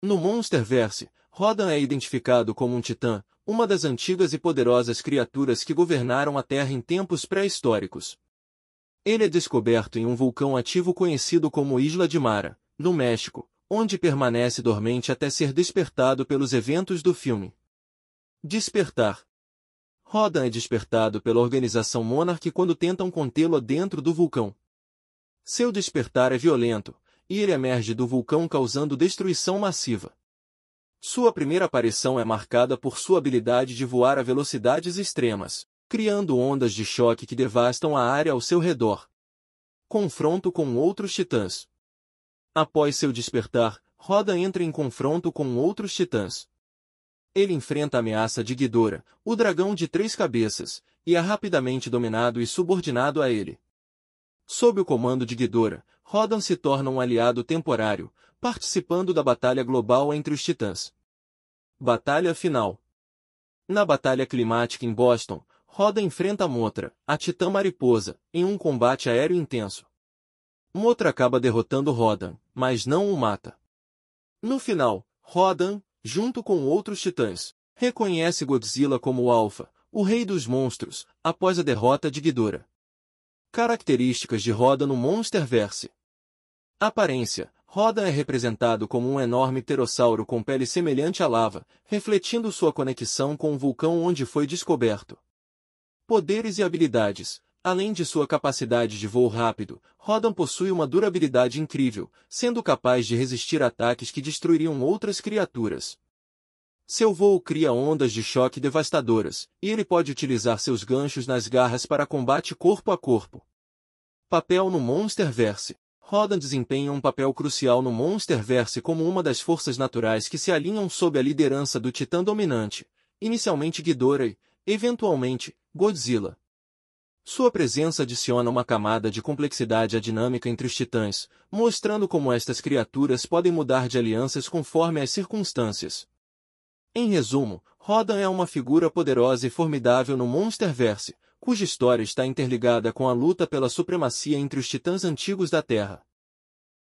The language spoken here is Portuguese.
No Monsterverse, Rodan é identificado como um titã, uma das antigas e poderosas criaturas que governaram a Terra em tempos pré-históricos. Ele é descoberto em um vulcão ativo conhecido como Isla de Mara, no México, onde permanece dormente até ser despertado pelos eventos do filme. Despertar Rodan é despertado pela organização Monarch quando tentam contê-lo dentro do vulcão. Seu despertar é violento, e ele emerge do vulcão causando destruição massiva. Sua primeira aparição é marcada por sua habilidade de voar a velocidades extremas, criando ondas de choque que devastam a área ao seu redor. Confronto com outros titãs. Após seu despertar, Roda entra em confronto com outros titãs. Ele enfrenta a ameaça de Ghidorah, o dragão de três cabeças, e é rapidamente dominado e subordinado a ele sob o comando de Ghidorah, Rodan se torna um aliado temporário, participando da batalha global entre os Titãs. Batalha Final Na batalha climática em Boston, Rodan enfrenta Motra, a Titã Mariposa, em um combate aéreo intenso. Motra acaba derrotando Rodan, mas não o mata. No final, Rodan, junto com outros titãs, reconhece Godzilla como o Alpha, o rei dos monstros, após a derrota de Ghidorah. Características de Roda no Monsterverse Aparência Roda é representado como um enorme pterossauro com pele semelhante à lava, refletindo sua conexão com o vulcão onde foi descoberto. Poderes e habilidades Além de sua capacidade de voo rápido, Rodan possui uma durabilidade incrível, sendo capaz de resistir ataques que destruiriam outras criaturas. Seu voo cria ondas de choque devastadoras, e ele pode utilizar seus ganchos nas garras para combate corpo a corpo. Papel no Monsterverse Rodan desempenha um papel crucial no Monsterverse como uma das forças naturais que se alinham sob a liderança do Titã Dominante, inicialmente Ghidorah, eventualmente, Godzilla. Sua presença adiciona uma camada de complexidade à dinâmica entre os titãs, mostrando como estas criaturas podem mudar de alianças conforme as circunstâncias. Em resumo, Rodan é uma figura poderosa e formidável no Monsterverse, cuja história está interligada com a luta pela supremacia entre os titãs antigos da Terra.